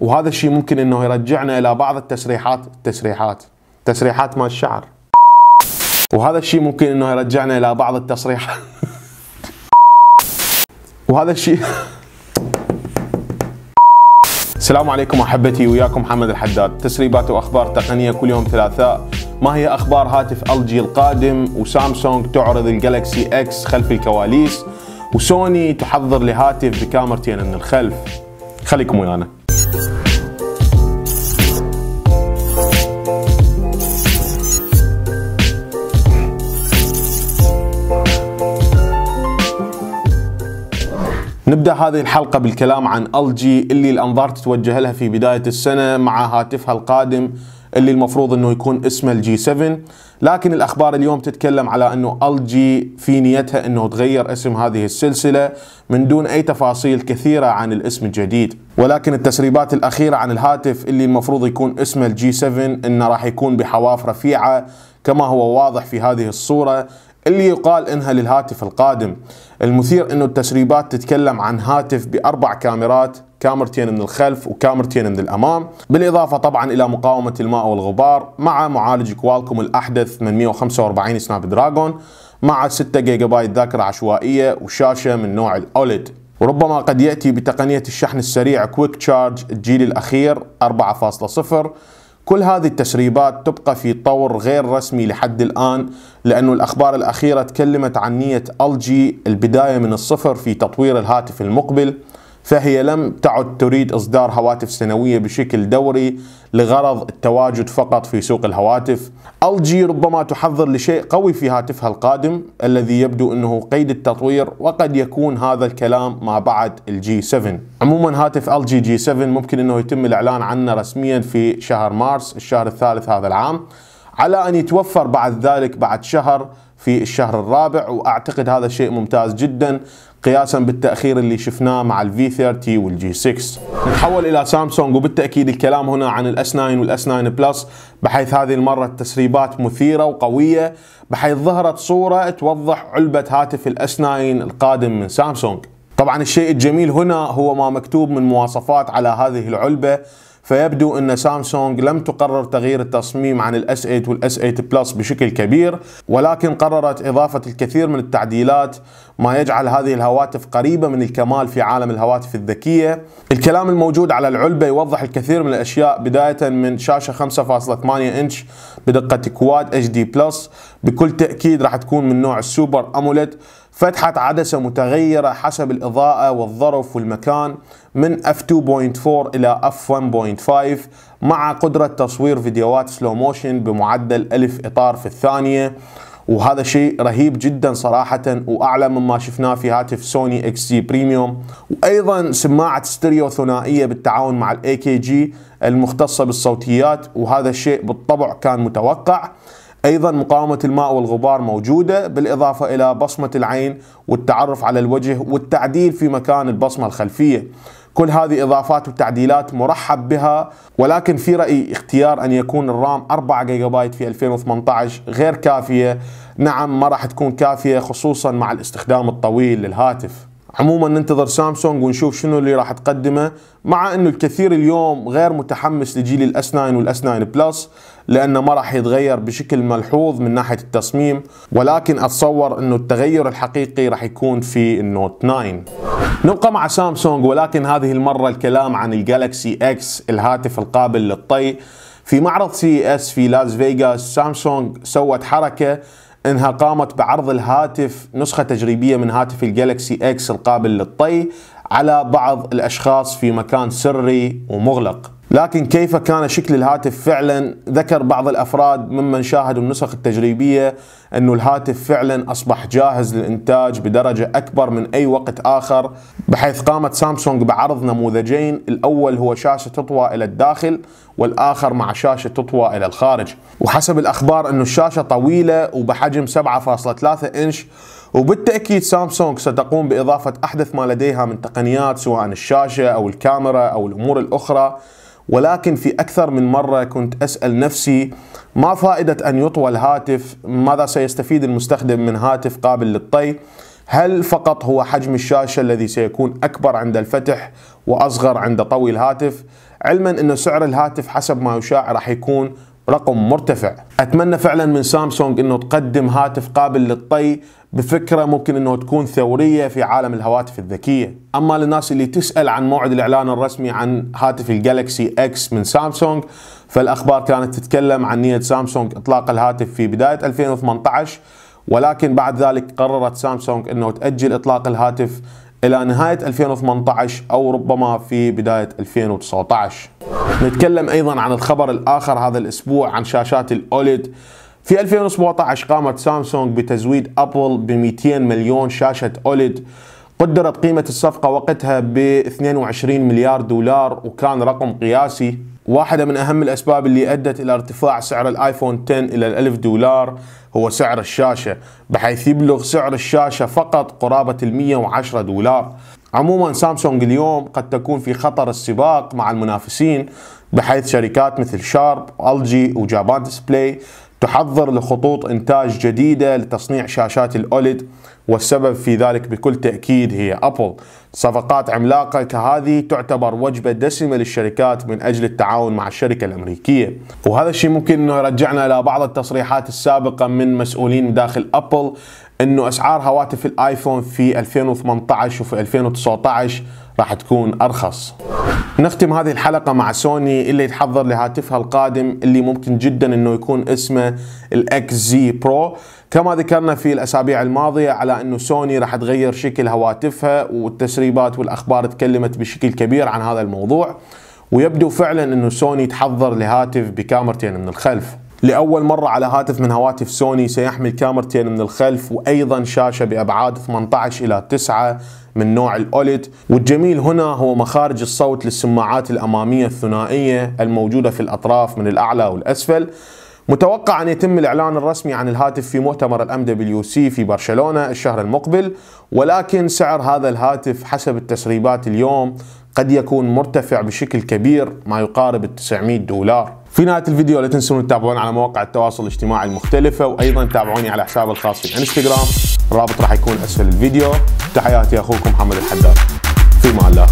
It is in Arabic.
وهذا الشيء ممكن انه يرجعنا الى بعض التسريحات التسريحات تسريحات مال الشعر وهذا الشيء ممكن انه يرجعنا الى بعض التصريحات وهذا الشيء السلام عليكم احبتي وياكم محمد الحداد تسريبات واخبار تقنيه كل يوم ثلاثاء ما هي اخبار هاتف الجي القادم وسامسونج تعرض الجالكسي اكس خلف الكواليس وسوني تحضر لهاتف بكاميرتين من الخلف خليكم ويانا نبدأ هذه الحلقة بالكلام عن الجي اللي الأنظار تتوجه لها في بداية السنة مع هاتفها القادم اللي المفروض أنه يكون اسمه الجي 7 لكن الأخبار اليوم تتكلم على أنه الجي في نيتها أنه تغير اسم هذه السلسلة من دون أي تفاصيل كثيرة عن الاسم الجديد ولكن التسريبات الأخيرة عن الهاتف اللي المفروض يكون اسمه الجي 7 أنه راح يكون بحواف رفيعة كما هو واضح في هذه الصورة اللي يقال انها للهاتف القادم المثير انه التسريبات تتكلم عن هاتف باربع كاميرات كاميرتين من الخلف وكاميرتين من الامام بالاضافه طبعا الى مقاومه الماء والغبار مع معالج كوالكوم الاحدث 845 سناب دراجون مع 6 جيجا بايت ذاكره عشوائيه وشاشه من نوع الاوليد وربما قد ياتي بتقنيه الشحن السريع كويك تشارج الجيل الاخير 4.0 كل هذه التسريبات تبقى في طور غير رسمي لحد الآن لأن الأخبار الأخيرة تكلمت عن نية ألجي البداية من الصفر في تطوير الهاتف المقبل فهي لم تعد تريد إصدار هواتف سنوية بشكل دوري لغرض التواجد فقط في سوق الهواتف LG ربما تحضر لشيء قوي في هاتفها القادم الذي يبدو أنه قيد التطوير وقد يكون هذا الكلام ما بعد الجي 7 عموما هاتف LG G7 ممكن أنه يتم الإعلان عنه رسميا في شهر مارس الشهر الثالث هذا العام على أن يتوفر بعد ذلك بعد شهر في الشهر الرابع وأعتقد هذا شيء ممتاز جدا قياسا بالتأخير اللي شفناه مع الفي 30 والجي 6 نتحول إلى سامسونج وبالتأكيد الكلام هنا عن الاس 9 والاس 9 بلس بحيث هذه المرة التسريبات مثيرة وقوية بحيث ظهرت صورة توضح علبة هاتف الاس 9 القادم من سامسونج طبعا الشيء الجميل هنا هو ما مكتوب من مواصفات على هذه العلبة فيبدو أن سامسونج لم تقرر تغيير التصميم عن الاس 8 والاس 8 بلس بشكل كبير ولكن قررت إضافة الكثير من التعديلات ما يجعل هذه الهواتف قريبة من الكمال في عالم الهواتف الذكية الكلام الموجود على العلبة يوضح الكثير من الأشياء بداية من شاشة 5.8 إنش بدقة كواد اتش دي بلس بكل تأكيد راح تكون من نوع السوبر أموليد فتحة عدسة متغيرة حسب الإضاءة والظرف والمكان من f2.4 إلى f1.5 مع قدرة تصوير فيديوهات سلو موشن بمعدل ألف إطار في الثانية وهذا شيء رهيب جدا صراحة وأعلى مما شفناه في هاتف سوني اكس سي بريميوم وأيضا سماعة ستيريو ثنائية بالتعاون مع الاي كي جي المختصة بالصوتيات وهذا الشيء بالطبع كان متوقع أيضا مقاومة الماء والغبار موجودة بالإضافة إلى بصمة العين والتعرف على الوجه والتعديل في مكان البصمة الخلفية كل هذه إضافات وتعديلات مرحب بها ولكن في رأيي اختيار أن يكون الرام 4 جيجا بايت في 2018 غير كافية نعم ما راح تكون كافية خصوصا مع الاستخدام الطويل للهاتف عموما ننتظر سامسونج ونشوف شنو اللي راح تقدمه مع انه الكثير اليوم غير متحمس لجيل الاس 9 والاس 9 بلس لانه ما راح يتغير بشكل ملحوظ من ناحيه التصميم ولكن اتصور انه التغير الحقيقي راح يكون في النوت 9 نبقى مع سامسونج ولكن هذه المره الكلام عن الجالكسي اكس الهاتف القابل للطي في معرض سي اس في لاس فيغاس سامسونج سوت حركه انها قامت بعرض الهاتف نسخة تجريبية من هاتف الجالكسي اكس القابل للطي على بعض الاشخاص في مكان سري ومغلق لكن كيف كان شكل الهاتف فعلا ذكر بعض الافراد ممن شاهدوا النسخ التجريبيه انه الهاتف فعلا اصبح جاهز للانتاج بدرجه اكبر من اي وقت اخر بحيث قامت سامسونج بعرض نموذجين الاول هو شاشه تطوى الى الداخل والاخر مع شاشه تطوى الى الخارج وحسب الاخبار انه الشاشه طويله وبحجم 7.3 انش وبالتأكيد سامسونج ستقوم بإضافة أحدث ما لديها من تقنيات سواء الشاشة أو الكاميرا أو الأمور الأخرى ولكن في أكثر من مرة كنت أسأل نفسي ما فائدة أن يطوى الهاتف ماذا سيستفيد المستخدم من هاتف قابل للطي هل فقط هو حجم الشاشة الذي سيكون أكبر عند الفتح وأصغر عند طوي الهاتف علما أن سعر الهاتف حسب ما يشاع راح يكون رقم مرتفع أتمنى فعلا من سامسونج أنه تقدم هاتف قابل للطي بفكرة ممكن أنه تكون ثورية في عالم الهواتف الذكية أما للناس اللي تسأل عن موعد الإعلان الرسمي عن هاتف الجالكسي اكس من سامسونج فالأخبار كانت تتكلم عن نية سامسونج إطلاق الهاتف في بداية 2018 ولكن بعد ذلك قررت سامسونج أنه تأجل إطلاق الهاتف إلى نهاية 2018 أو ربما في بداية 2019 نتكلم أيضا عن الخبر الآخر هذا الأسبوع عن شاشات الأوليد في 2017 قامت سامسونج بتزويد أبل ب 200 مليون شاشة أوليد قدرت قيمة الصفقة وقتها ب 22 مليار دولار وكان رقم قياسي واحدة من أهم الأسباب اللي أدت إلى ارتفاع سعر الآيفون 10 إلى الألف دولار هو سعر الشاشة بحيث يبلغ سعر الشاشة فقط قرابة المية 110 دولار عموما سامسونج اليوم قد تكون في خطر السباق مع المنافسين بحيث شركات مثل شارب، ألجي وجابان ديسبلاي تحضر لخطوط إنتاج جديدة لتصنيع شاشات الأولد والسبب في ذلك بكل تأكيد هي أبل صفقات عملاقة كهذه تعتبر وجبة دسمة للشركات من أجل التعاون مع الشركة الأمريكية وهذا الشيء ممكن أنه يرجعنا إلى بعض التصريحات السابقة من مسؤولين داخل أبل انه اسعار هواتف الايفون في 2018 وفي 2019 راح تكون ارخص. نختم هذه الحلقه مع سوني اللي يتحضر لهاتفها القادم اللي ممكن جدا انه يكون اسمه الاكس زي برو كما ذكرنا في الاسابيع الماضيه على انه سوني راح تغير شكل هواتفها والتسريبات والاخبار تكلمت بشكل كبير عن هذا الموضوع ويبدو فعلا انه سوني تحضر لهاتف بكاميرتين من الخلف لأول مرة على هاتف من هواتف سوني سيحمل كاميرتين من الخلف وأيضا شاشة بأبعاد 18 إلى 9 من نوع الأوليد والجميل هنا هو مخارج الصوت للسماعات الأمامية الثنائية الموجودة في الأطراف من الأعلى والأسفل متوقع أن يتم الإعلان الرسمي عن الهاتف في مؤتمر الـ MWC في برشلونة الشهر المقبل ولكن سعر هذا الهاتف حسب التسريبات اليوم قد يكون مرتفع بشكل كبير ما يقارب 900 دولار في نهايه الفيديو لا تنسون تتابعون على مواقع التواصل الاجتماعي المختلفه وايضا تابعوني على حسابي الخاص في الانستغرام الرابط راح يكون اسفل الفيديو تحياتي اخوكم محمد الحداد في امان الله